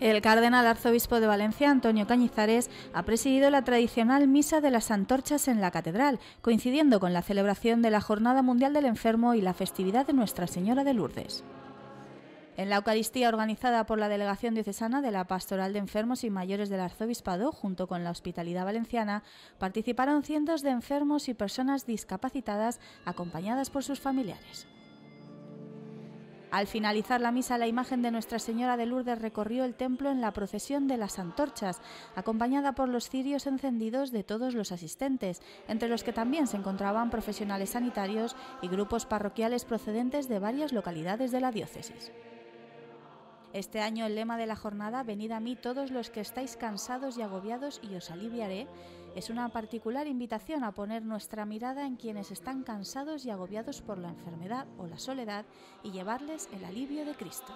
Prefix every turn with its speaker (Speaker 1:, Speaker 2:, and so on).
Speaker 1: El cardenal arzobispo de Valencia, Antonio Cañizares, ha presidido la tradicional misa de las antorchas en la catedral, coincidiendo con la celebración de la Jornada Mundial del Enfermo y la festividad de Nuestra Señora de Lourdes. En la Eucaristía organizada por la Delegación Diocesana de la Pastoral de Enfermos y Mayores del Arzobispado, junto con la Hospitalidad Valenciana, participaron cientos de enfermos y personas discapacitadas acompañadas por sus familiares. Al finalizar la misa, la imagen de Nuestra Señora de Lourdes recorrió el templo en la procesión de las antorchas, acompañada por los cirios encendidos de todos los asistentes, entre los que también se encontraban profesionales sanitarios y grupos parroquiales procedentes de varias localidades de la diócesis. Este año el lema de la jornada, Venid a mí todos los que estáis cansados y agobiados y os aliviaré, es una particular invitación a poner nuestra mirada en quienes están cansados y agobiados por la enfermedad o la soledad y llevarles el alivio de Cristo.